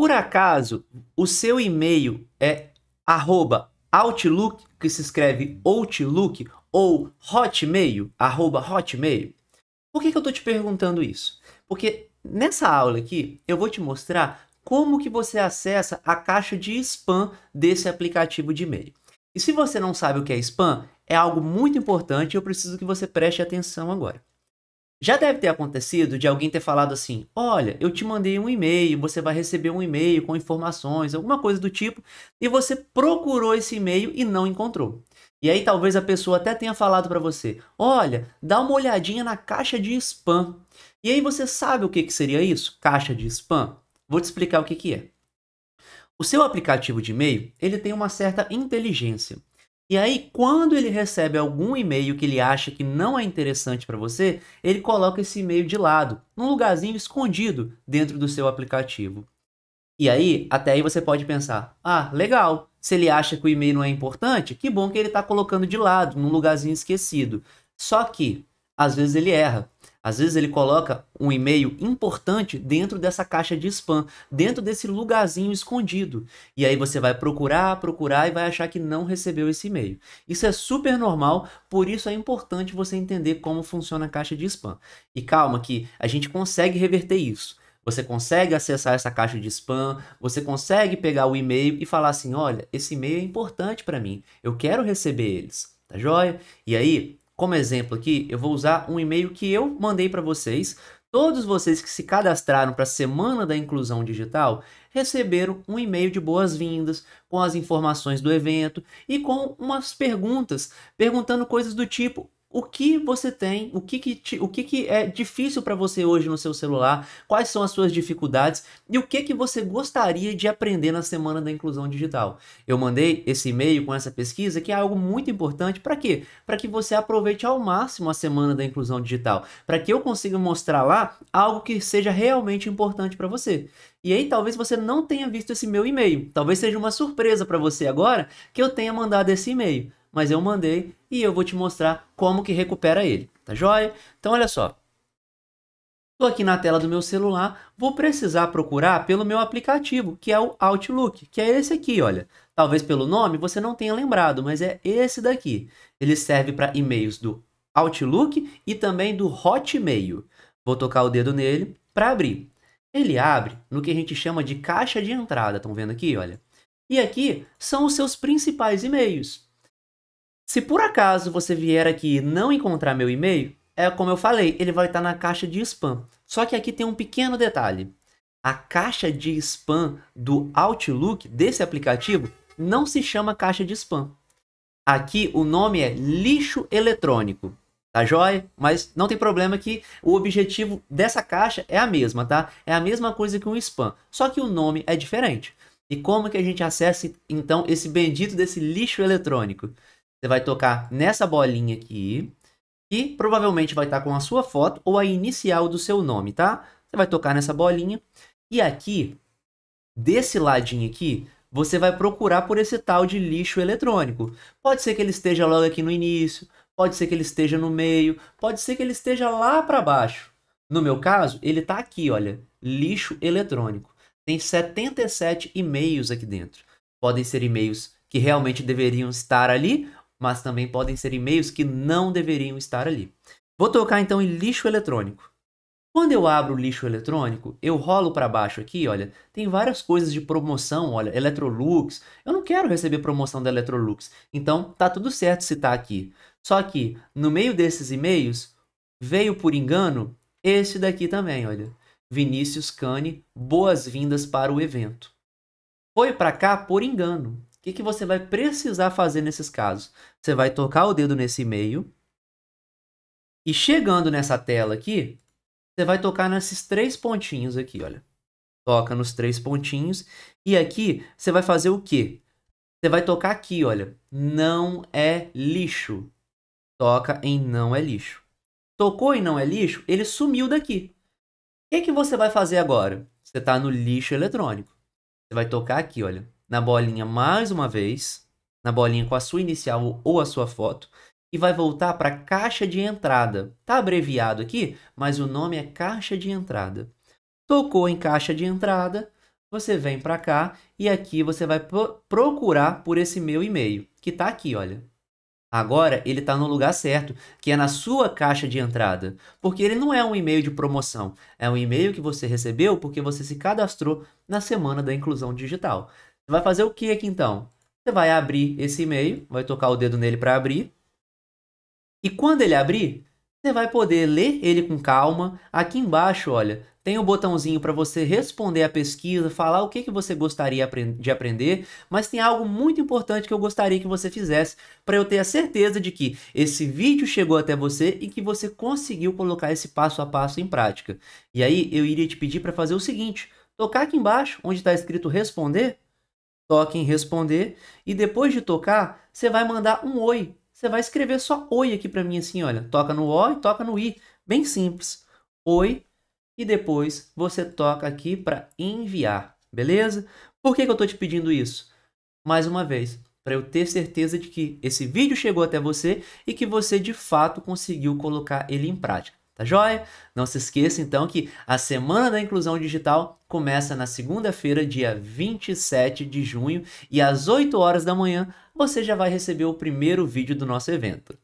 Por acaso, o seu e-mail é arroba Outlook, que se escreve Outlook, ou Hotmail, arroba Hotmail? Por que, que eu estou te perguntando isso? Porque nessa aula aqui, eu vou te mostrar como que você acessa a caixa de spam desse aplicativo de e-mail. E se você não sabe o que é spam, é algo muito importante e eu preciso que você preste atenção agora. Já deve ter acontecido de alguém ter falado assim: olha, eu te mandei um e-mail, você vai receber um e-mail com informações, alguma coisa do tipo, e você procurou esse e-mail e não encontrou. E aí talvez a pessoa até tenha falado para você: olha, dá uma olhadinha na caixa de spam. E aí você sabe o que, que seria isso? Caixa de spam? Vou te explicar o que, que é. O seu aplicativo de e-mail ele tem uma certa inteligência. E aí, quando ele recebe algum e-mail que ele acha que não é interessante para você, ele coloca esse e-mail de lado, num lugarzinho escondido dentro do seu aplicativo. E aí, até aí você pode pensar: ah, legal, se ele acha que o e-mail não é importante, que bom que ele está colocando de lado, num lugarzinho esquecido. Só que, às vezes ele erra. Às vezes ele coloca um e-mail importante dentro dessa caixa de spam, dentro desse lugarzinho escondido. E aí você vai procurar, procurar e vai achar que não recebeu esse e-mail. Isso é super normal, por isso é importante você entender como funciona a caixa de spam. E calma que a gente consegue reverter isso. Você consegue acessar essa caixa de spam, você consegue pegar o e-mail e falar assim: olha, esse e-mail é importante para mim, eu quero receber eles, tá joia? E aí, como exemplo aqui, eu vou usar um e-mail que eu mandei para vocês. Todos vocês que se cadastraram para a Semana da Inclusão Digital receberam um e-mail de boas-vindas com as informações do evento e com umas perguntas, perguntando coisas do tipo: o que você tem, o que, que, te, o que, que é difícil para você hoje no seu celular, quais são as suas dificuldades e o que, que você gostaria de aprender na Semana da Inclusão Digital. Eu mandei esse e-mail com essa pesquisa, que é algo muito importante. Para quê? Para que você aproveite ao máximo a Semana da Inclusão Digital, para que eu consiga mostrar lá algo que seja realmente importante para você. E aí talvez você não tenha visto esse meu e-mail. Talvez seja uma surpresa para você agora que eu tenha mandado esse e-mail mas eu mandei e eu vou te mostrar como que recupera ele, tá joia? Então olha só. Estou aqui na tela do meu celular, vou precisar procurar pelo meu aplicativo, que é o Outlook, que é esse aqui, olha. Talvez pelo nome você não tenha lembrado, mas é esse daqui. Ele serve para e-mails do Outlook e também do Hotmail. Vou tocar o dedo nele para abrir. Ele abre no que a gente chama de caixa de entrada, estão vendo aqui, olha. E aqui são os seus principais e-mails. Se por acaso você vier aqui e não encontrar meu e-mail, é como eu falei, ele vai estar tá na caixa de spam. Só que aqui tem um pequeno detalhe. A caixa de spam do Outlook, desse aplicativo, não se chama caixa de spam. Aqui o nome é lixo eletrônico, tá joia? Mas não tem problema que o objetivo dessa caixa é a mesma, tá? É a mesma coisa que um spam, só que o nome é diferente. E como que a gente acessa então esse bendito desse lixo eletrônico? Você vai tocar nessa bolinha aqui, que provavelmente vai estar com a sua foto ou a inicial do seu nome, tá? Você vai tocar nessa bolinha. E aqui, desse ladinho aqui, você vai procurar por esse tal de lixo eletrônico. Pode ser que ele esteja logo aqui no início, pode ser que ele esteja no meio, pode ser que ele esteja lá para baixo. No meu caso, ele está aqui, olha, lixo eletrônico. Tem 77 e-mails aqui dentro. Podem ser e-mails que realmente deveriam estar ali, mas também podem ser e-mails que não deveriam estar ali. Vou tocar então em lixo eletrônico. Quando eu abro o lixo eletrônico, eu rolo para baixo aqui, olha, tem várias coisas de promoção, olha, Electrolux. Eu não quero receber promoção da Electrolux. Então, tá tudo certo se tá aqui. Só que no meio desses e-mails veio por engano esse daqui também, olha. Vinícius Cane, boas-vindas para o evento. Foi para cá por engano. O que, que você vai precisar fazer nesses casos? Você vai tocar o dedo nesse meio. E chegando nessa tela aqui, você vai tocar nesses três pontinhos aqui, olha. Toca nos três pontinhos. E aqui, você vai fazer o quê? Você vai tocar aqui, olha. Não é lixo. Toca em não é lixo. Tocou em não é lixo, ele sumiu daqui. O que, que você vai fazer agora? Você está no lixo eletrônico. Você vai tocar aqui, olha na bolinha mais uma vez, na bolinha com a sua inicial ou a sua foto, e vai voltar para a caixa de entrada. Tá abreviado aqui, mas o nome é caixa de entrada. Tocou em caixa de entrada, você vem para cá e aqui você vai pro procurar por esse meu e-mail, que está aqui, olha. Agora ele está no lugar certo, que é na sua caixa de entrada, porque ele não é um e-mail de promoção, é um e-mail que você recebeu porque você se cadastrou na semana da inclusão digital. Você vai fazer o que aqui então? Você vai abrir esse e-mail, vai tocar o dedo nele para abrir. E quando ele abrir, você vai poder ler ele com calma. Aqui embaixo, olha, tem o um botãozinho para você responder a pesquisa, falar o que, que você gostaria de aprender, mas tem algo muito importante que eu gostaria que você fizesse para eu ter a certeza de que esse vídeo chegou até você e que você conseguiu colocar esse passo a passo em prática. E aí eu iria te pedir para fazer o seguinte: tocar aqui embaixo, onde está escrito responder, toque em responder e depois de tocar, você vai mandar um oi. Você vai escrever só oi aqui para mim assim, olha, toca no o e toca no i, bem simples. Oi e depois você toca aqui para enviar, beleza? Por que, que eu estou te pedindo isso? Mais uma vez, para eu ter certeza de que esse vídeo chegou até você e que você de fato conseguiu colocar ele em prática. Tá joia? Não se esqueça então que a Semana da Inclusão Digital começa na segunda-feira, dia 27 de junho, e às 8 horas da manhã você já vai receber o primeiro vídeo do nosso evento.